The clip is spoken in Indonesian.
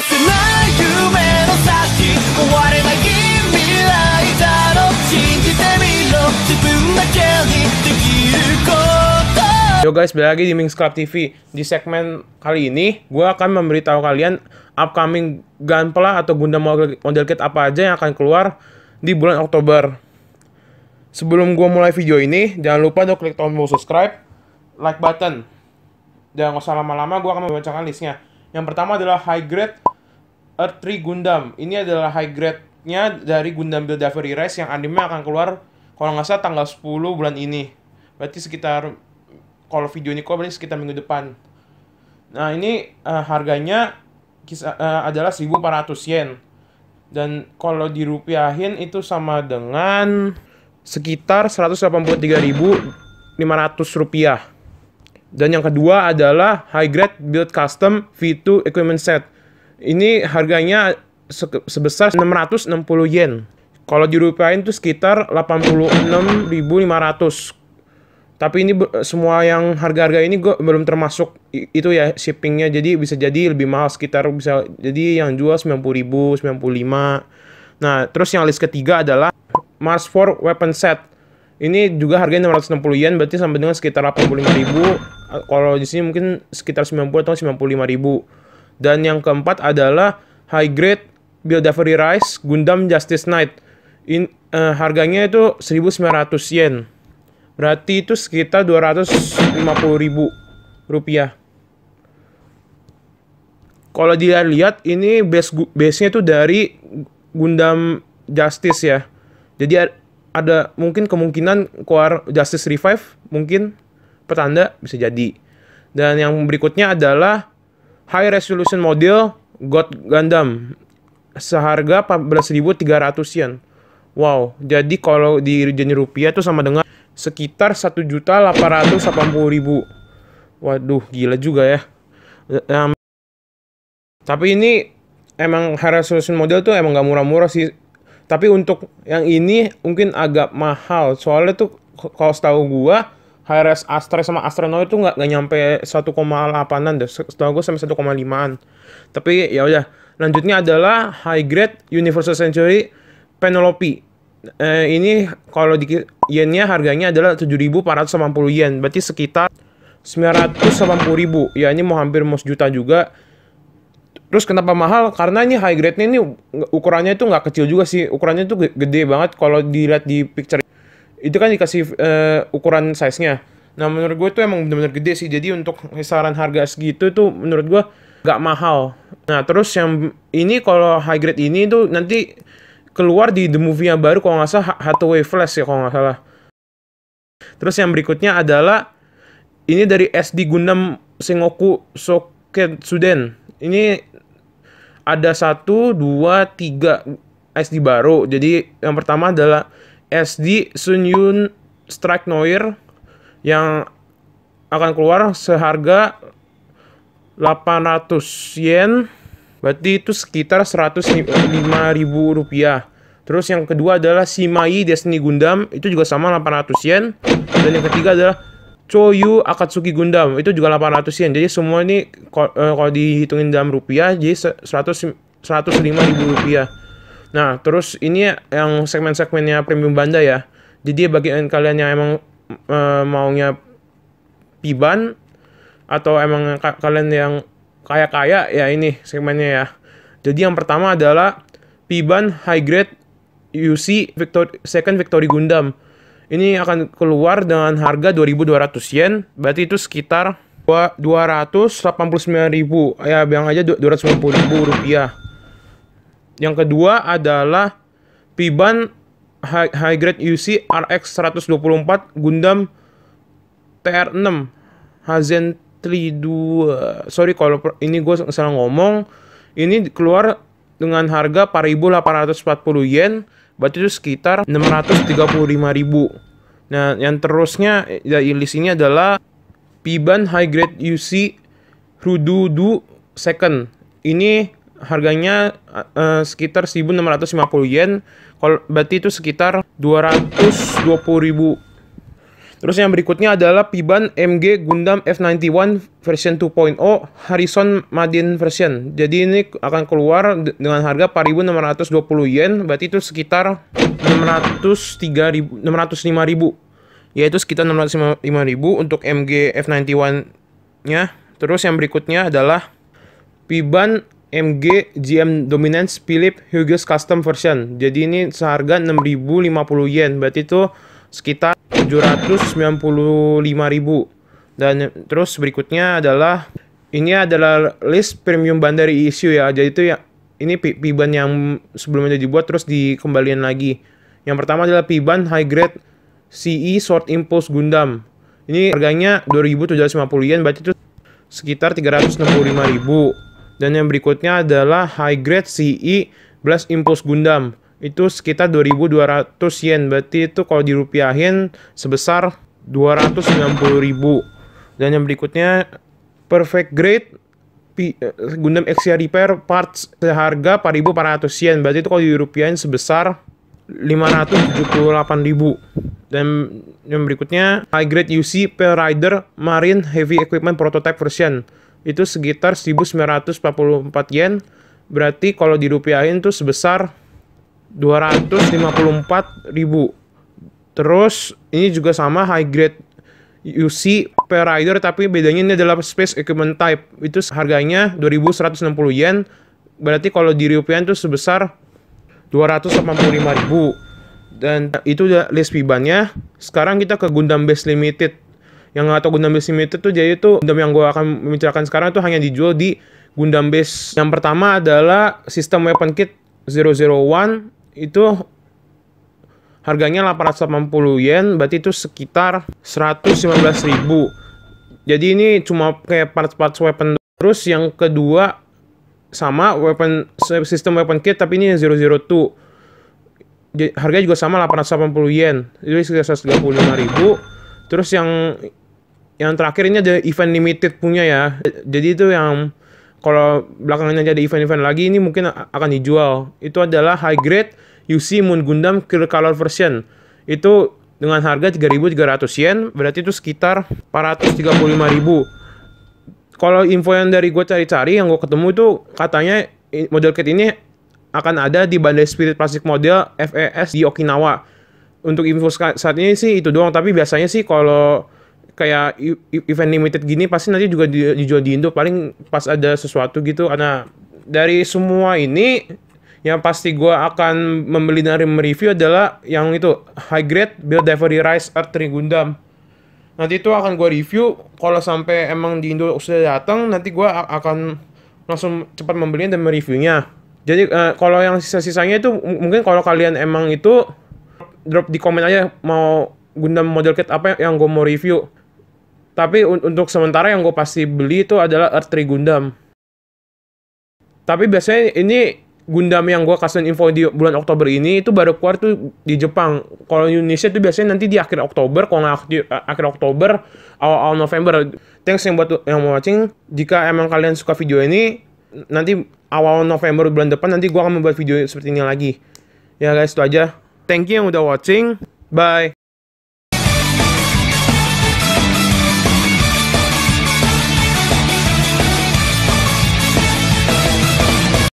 Yo guys, balik lagi di Mings Club TV. Di segmen kali ini, gue akan memberitahu kalian upcoming Gunpla atau Gundam model, model kit apa aja yang akan keluar di bulan Oktober. Sebelum gue mulai video ini, jangan lupa untuk klik tombol subscribe, like button, dan nggak usah lama-lama gue akan membacakan listnya. Yang pertama adalah High Grade Earth 3 Gundam. Ini adalah high grade-nya dari Gundam Build Avery Rise yang anime akan keluar kalau nggak salah tanggal 10 bulan ini. Berarti sekitar kalau video ini kok berarti sekitar minggu depan. Nah, ini uh, harganya kisah, eh, uh, adalah 1400 yen. Dan kalau dirupiahin itu sama dengan sekitar 183.500 rupiah. Dan yang kedua adalah high grade build custom V2 equipment set ini harganya se sebesar 660 yen. Kalau dirupiahin itu sekitar 86.500. Tapi ini semua yang harga-harga ini gue belum termasuk itu ya shippingnya. Jadi bisa jadi lebih mahal sekitar bisa jadi yang jual 90.000, 95. Nah, terus yang list ketiga adalah Mars 4 Weapon Set. Ini juga harganya 660 yen, berarti sampai dengan sekitar 85.000. Kalau di sini mungkin sekitar 90 atau 95.000. Dan yang keempat adalah High Grade Build Every Rise Gundam Justice Knight. In, uh, harganya itu 1900 yen. Berarti itu sekitar 250 ribu rupiah. Kalau dilihat lihat ini base base-nya itu dari Gundam Justice ya. Jadi ada mungkin kemungkinan keluar Justice Revive mungkin petanda bisa jadi. Dan yang berikutnya adalah high resolution model God Gundam seharga 14.300 yen. Wow, jadi kalau di jenis rupiah itu sama dengan sekitar 1.880.000. Waduh, gila juga ya. Um, tapi ini emang high resolution model tuh emang gak murah-murah sih. Tapi untuk yang ini mungkin agak mahal. Soalnya tuh kalau setahu gua HRS Astra sama Astra Astronoi itu nggak nyampe 1,8an deh. Setahu gue sampai 1,5an. Tapi ya udah. Lanjutnya adalah High Grade Universal Century Penelope. Eh, ini kalau di yennya harganya adalah 7.480 yen. Berarti sekitar 980.000. Ya ini mau hampir mau juta juga. Terus kenapa mahal? Karena ini high grade-nya ini ukurannya itu nggak kecil juga sih. Ukurannya itu gede banget kalau dilihat di picture itu kan dikasih uh, ukuran size-nya. Nah menurut gue itu emang bener-bener gede sih. Jadi untuk kisaran harga segitu itu menurut gue gak mahal. Nah terus yang ini kalau high grade ini itu nanti keluar di the movie yang baru kalau nggak salah Hathaway Flash ya kalau nggak salah. Terus yang berikutnya adalah ini dari SD Gundam Sengoku suden. Ini ada satu, dua, tiga SD baru. Jadi yang pertama adalah SD Sun Yun Strike Noir yang akan keluar seharga 800 yen berarti itu sekitar 105 ribu rupiah terus yang kedua adalah Simai Destiny Gundam itu juga sama 800 yen dan yang ketiga adalah Choyu Akatsuki Gundam itu juga 800 yen jadi semua ini eh, kalau dihitungin dalam rupiah jadi 100 105 ribu rupiah Nah, terus ini yang segmen-segmennya premium banda ya. Jadi bagi kalian yang emang e, maunya piban atau emang ka kalian yang kaya-kaya ya ini segmennya ya. Jadi yang pertama adalah piban high grade UC Victor second Victory Gundam. Ini akan keluar dengan harga 2200 yen, berarti itu sekitar 289.000. Ya, bilang aja 290.000 rupiah. Yang kedua adalah Piban High, Grade UC RX 124 Gundam TR6 Hazen 32 sorry kalau ini gue salah ngomong ini keluar dengan harga 4840 yen berarti itu sekitar 635.000 nah yang terusnya dari ya, list ini adalah Piban High Grade UC Rududu Second ini harganya uh, sekitar 1.650 yen. Kalau berarti itu sekitar 220.000. Terus yang berikutnya adalah Piban MG Gundam F91 version 2.0 Harrison Madin version. Jadi ini akan keluar dengan harga 4.620 yen, berarti itu sekitar 603.000 605.000. Yaitu sekitar 605.000 untuk MG F91-nya. Terus yang berikutnya adalah Piban MG GM Dominance Philip Hughes Custom Version. Jadi ini seharga 6.050 yen, berarti itu sekitar 795.000. Dan terus berikutnya adalah ini adalah list premium ban dari issue ya. Jadi itu ya ini piban yang sebelumnya dibuat terus dikembalikan lagi. Yang pertama adalah piban high grade CE Short Impulse Gundam. Ini harganya 2.750 yen, berarti itu sekitar 365.000. Dan yang berikutnya adalah high grade CE Blast Impulse Gundam. Itu sekitar 2200 yen. Berarti itu kalau dirupiahin sebesar 290.000. Dan yang berikutnya perfect grade eh, Gundam Exia Repair parts seharga 4.400 yen. Berarti itu kalau dirupiahin sebesar 578.000 dan yang berikutnya high grade UC Pearl Rider Marine Heavy Equipment Prototype Version itu sekitar 1944 yen. Berarti kalau dirupiahin itu sebesar 254.000. Terus ini juga sama high grade UC per rider tapi bedanya ini adalah space equipment type. Itu harganya 2160 yen. Berarti kalau dirupiahin itu sebesar 285 Dan itu udah list pibannya. Sekarang kita ke Gundam Base Limited yang nggak tau Gundam Base Limited tuh jadi tuh Gundam yang gue akan membicarakan sekarang tuh hanya dijual di Gundam Base. Yang pertama adalah sistem weapon kit 001 itu harganya 880 yen, berarti itu sekitar 115 ribu Jadi ini cuma kayak part-part weapon terus yang kedua sama weapon sistem weapon kit tapi ini 002. Harganya juga sama 880 yen. Jadi sekitar ribu Terus yang yang terakhir ini ada event limited punya ya jadi itu yang kalau belakangnya jadi event-event lagi ini mungkin akan dijual itu adalah high grade UC Moon Gundam Clear Color version itu dengan harga 3.300 yen berarti itu sekitar 435.000 kalau info yang dari gue cari-cari yang gue ketemu itu katanya model kit ini akan ada di Bandai Spirit Plastic Model FES di Okinawa untuk info saat ini sih itu doang tapi biasanya sih kalau kayak event limited gini pasti nanti juga dijual di Indo paling pas ada sesuatu gitu karena dari semua ini yang pasti gue akan membeli dan mereview adalah yang itu high grade build every Rise Earth Gundam nanti itu akan gue review kalau sampai emang di Indo sudah datang nanti gue akan langsung cepat membelinya dan mereviewnya jadi uh, kalau yang sisa-sisanya itu mungkin kalau kalian emang itu drop di komen aja mau Gundam model kit apa yang gue mau review tapi un untuk sementara yang gue pasti beli itu adalah Earth 3 Gundam. Tapi biasanya ini Gundam yang gue kasih info di bulan Oktober ini itu baru keluar tuh di Jepang. Kalau Indonesia tuh biasanya nanti di akhir Oktober, kalau nggak akhir Oktober, awal-awal November. Thanks yang buat yang mau watching. Jika emang kalian suka video ini, nanti awal November bulan depan nanti gue akan membuat video seperti ini lagi. Ya guys, itu aja. Thank you yang udah watching. Bye.